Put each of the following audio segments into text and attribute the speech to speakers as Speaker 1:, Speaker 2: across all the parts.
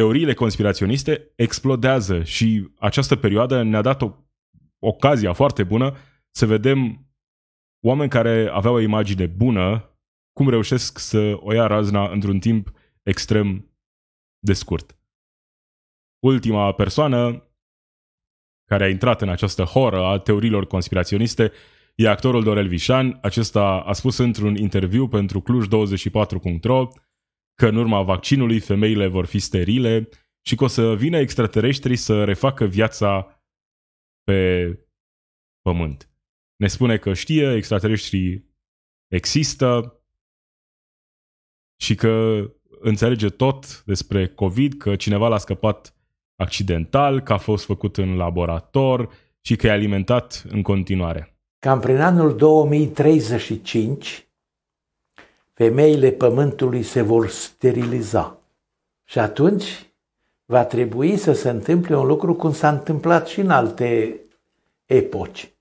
Speaker 1: teoriile conspiraționiste explodează și această perioadă ne-a dat o ocazia foarte bună să vedem oameni care aveau o imagine bună, cum reușesc să o ia razna într-un timp extrem de scurt. Ultima persoană care a intrat în această horă a teoriilor conspiraționiste e actorul Dorel Vișan. Acesta a spus într-un interviu pentru Cluj24.ro că în urma vaccinului femeile vor fi sterile și că o să vină extraterestrii să refacă viața pe pământ. Ne spune că știe, extraterestrii există și că înțelege tot despre COVID, că cineva l-a scăpat accidental, că a fost făcut în laborator și că e alimentat în continuare.
Speaker 2: Cam prin anul 2035 femeile pământului se vor steriliza. Și atunci va trebui să se întâmple un lucru cum s-a întâmplat și în alte epoci.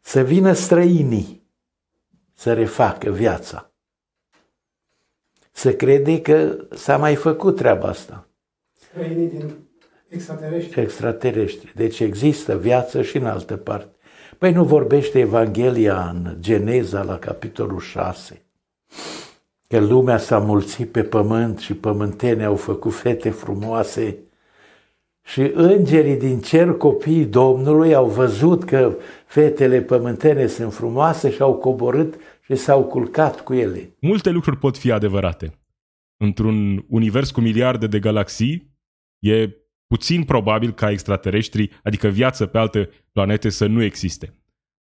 Speaker 2: Să vină străinii să refacă viața. Să crede că s-a mai făcut treaba asta. Străinii din extraterestri. Extraterestri. Deci există viață și în altă parte. Păi nu vorbește Evanghelia în Geneza la capitolul 6 că lumea s-a mulțit pe pământ și pământene au făcut fete frumoase și îngerii din cer, copiii Domnului, au văzut că fetele pământene sunt frumoase și au coborât și s-au culcat cu ele.
Speaker 1: Multe lucruri pot fi adevărate. Într-un univers cu miliarde de galaxii, e puțin probabil ca extraterestri, adică viață pe alte planete, să nu existe.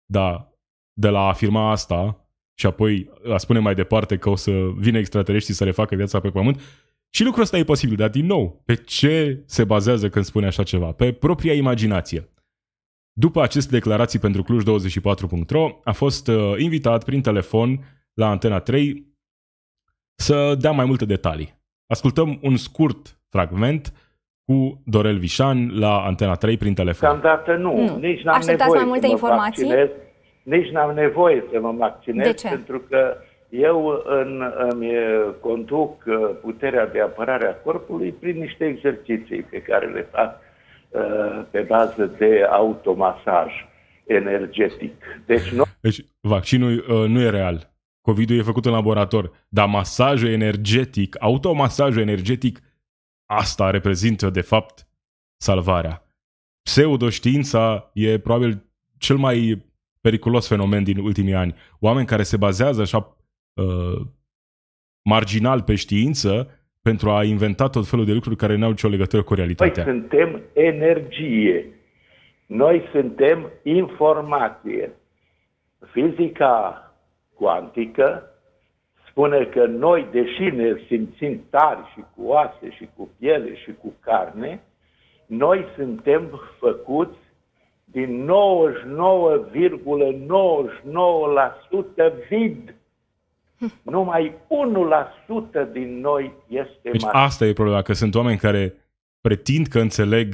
Speaker 1: Dar de la afirma asta, și apoi a spune mai departe că o să vină extraterestrii să refacă viața pe Pământ. Și lucrul ăsta e posibil, dar din nou, pe ce se bazează când spune așa ceva? Pe propria imaginație. După aceste declarații pentru Cluj24.ro, a fost uh, invitat prin telefon la Antena 3 să dea mai multe detalii. Ascultăm un scurt fragment cu Dorel Vișan la Antena 3 prin telefon.
Speaker 2: Cam dată nu, nu. nici n-am Așteptați nevoie mai multe informații? Vaccinez nici n-am nevoie să mă vaccinez, pentru că eu în, îmi conduc uh, puterea de apărare a corpului prin niște exerciții pe care le fac uh, pe bază de automasaj energetic. Deci, nu...
Speaker 1: deci vaccinul uh, nu e real. covid e făcut în laborator, dar masajul energetic, automasajul energetic, asta reprezintă, de fapt, salvarea. Pseudoștiința e probabil cel mai periculos fenomen din ultimii ani. Oameni care se bazează așa uh, marginal pe știință pentru a inventa tot felul de lucruri care nu au nicio legătură cu realitatea. Noi
Speaker 2: suntem energie. Noi suntem informație. Fizica cuantică spune că noi, deși ne simțim tari și cu oase și cu piele și cu carne, noi suntem făcuți din 99,99% vid. Hm. Numai 1% din noi este deci mare. asta e
Speaker 1: problema, că sunt oameni care pretind că înțeleg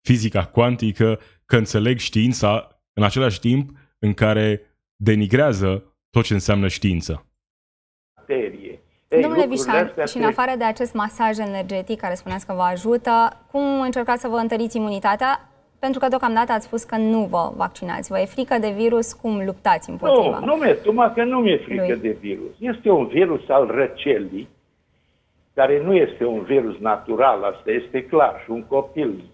Speaker 1: fizica cuantică, că înțeleg știința în același timp în care denigrează tot ce înseamnă știință.
Speaker 2: Materie. Ei, Domnule Vișan, și în afară
Speaker 1: de acest masaj energetic care spuneați că vă ajută, cum încercați să vă întăriți imunitatea? Pentru că deocamdată ați spus că nu vă vaccinați. Vă e frică de virus? Cum luptați împotriva? Nu, nu
Speaker 2: mi-e, numai că nu mi-e frică lui. de virus. Este un virus al răcelii, care nu este un virus natural, asta este clar. Și un copil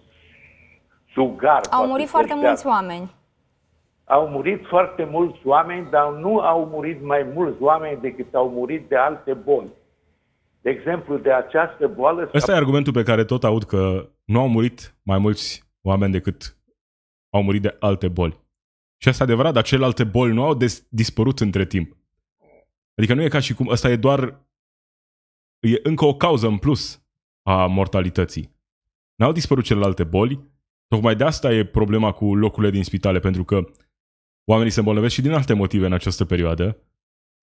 Speaker 2: sugar... Au murit foarte mulți oameni. Au murit foarte mulți oameni, dar nu au murit mai mulți oameni decât au murit de alte boli. De exemplu, de această boală... Ăsta e argumentul
Speaker 1: pe care tot aud că nu au murit mai mulți oameni decât au murit de alte boli. Și asta e adevărat, dar celelalte boli nu au des- dispărut între timp. Adică nu e ca și cum asta e doar e încă o cauză în plus a mortalității. N-au dispărut celelalte boli, tocmai de asta e problema cu locurile din spitale, pentru că oamenii se îmbolnăvesc și din alte motive în această perioadă.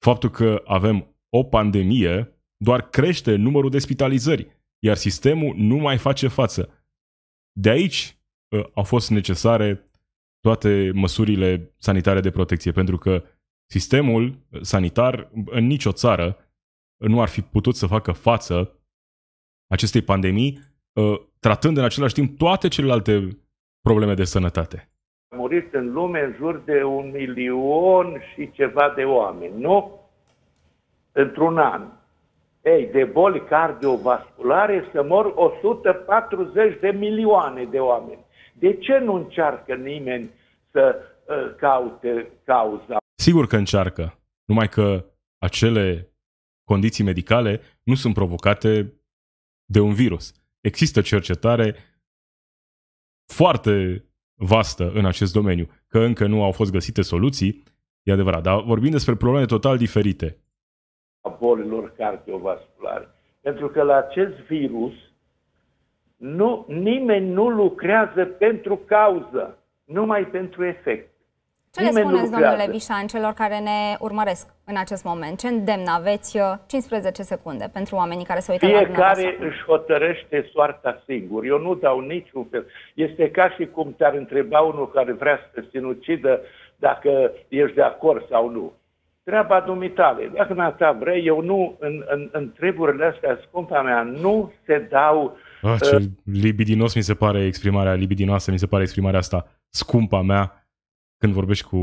Speaker 1: Faptul că avem o pandemie doar crește numărul de spitalizări, iar sistemul nu mai face față. De aici Ă, au fost necesare toate măsurile sanitare de protecție, pentru că sistemul sanitar în nicio țară nu ar fi putut să facă față acestei pandemii, ă, tratând în același timp toate celelalte probleme de sănătate.
Speaker 2: A murit în lume în jur de un milion și ceva de oameni, nu? Într-un an. Ei, de boli cardiovasculare să mor 140 de milioane de oameni. De ce nu încearcă nimeni să uh, caute cauza?
Speaker 1: Sigur că încearcă, numai că acele condiții medicale nu sunt provocate de un virus. Există cercetare foarte vastă în acest domeniu, că încă nu au fost găsite soluții, e adevărat, dar vorbim despre probleme total diferite.
Speaker 2: A bolilor cardiovasculare. Pentru că la acest virus nu, nimeni nu lucrează pentru cauză, numai pentru efect. Ce Nimeni le spuneți, domnule
Speaker 1: Bișan, celor care ne urmăresc în acest moment? Ce îndemn aveți 15 uh, secunde pentru oamenii care se uită Fiecare la Fiecare își
Speaker 2: hotărăște soarta singur. Eu nu dau niciun fel. Este ca și cum te-ar întreba unul care vrea să te sinucidă dacă ești de acord sau nu. Treaba dumitale. Dacă n-a ta vrei, eu nu, în, în, în treburile astea, scumpa mea, nu se dau uh, Ah, ah, ce uh,
Speaker 1: libidinos mi se pare exprimarea, libidinoasă mi se pare exprimarea asta, scumpa mea, când vorbești cu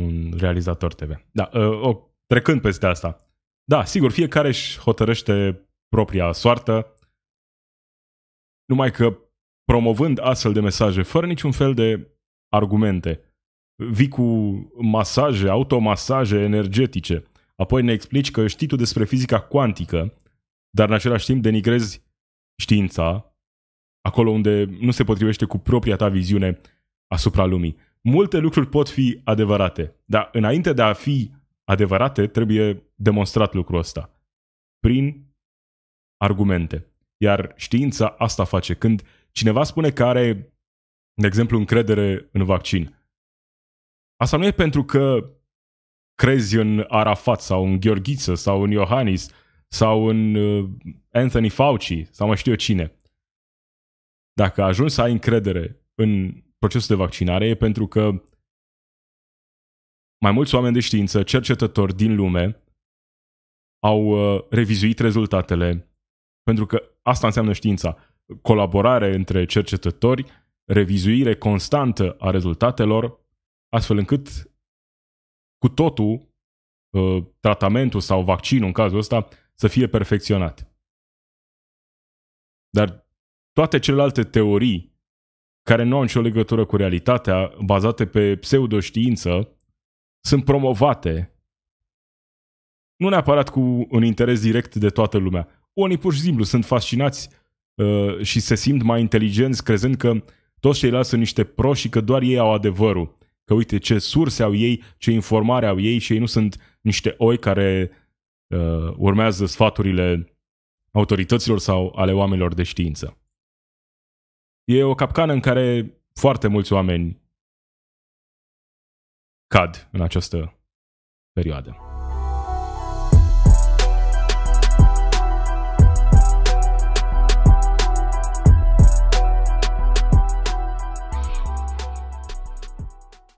Speaker 1: un realizator TV. Da, uh, o, trecând peste asta. Da, sigur, fiecare își hotărăște propria soartă, numai că promovând astfel de mesaje fără niciun fel de argumente, vii cu masaje, automasaje energetice, apoi ne explici că știi tu despre fizica cuantică, dar în același timp denigrezi știința acolo unde nu se potrivește cu propria ta viziune asupra lumii. Multe lucruri pot fi adevărate, dar înainte de a fi adevărate trebuie demonstrat lucrul ăsta prin argumente. Iar știința asta face. Când cineva spune că are, de exemplu, încredere în vaccin, asta nu e pentru că crezi în Arafat sau în Gheorghiță sau în Iohannis sau în uh, Anthony Fauci sau mai știu eu cine. Dacă ajungi să ai încredere în procesul de vaccinare e pentru că mai mulți oameni de știință, cercetători din lume, au uh, revizuit rezultatele, pentru că asta înseamnă știința. Colaborare între cercetători, revizuire constantă a rezultatelor, astfel încât cu totul uh, tratamentul sau vaccinul în cazul ăsta să fie perfecționat. Dar toate celelalte teorii care nu au nicio legătură cu realitatea, bazate pe pseudoștiință, sunt promovate nu neapărat cu un interes direct de toată lumea. Unii pur și simplu sunt fascinați uh, și se simt mai inteligenți crezând că toți ceilalți sunt niște proști și că doar ei au adevărul. Că uite ce surse au ei, ce informare au ei și ei nu sunt niște oi care uh, urmează sfaturile autorităților sau ale oamenilor de știință. E o capcană în care foarte mulți oameni cad în această perioadă.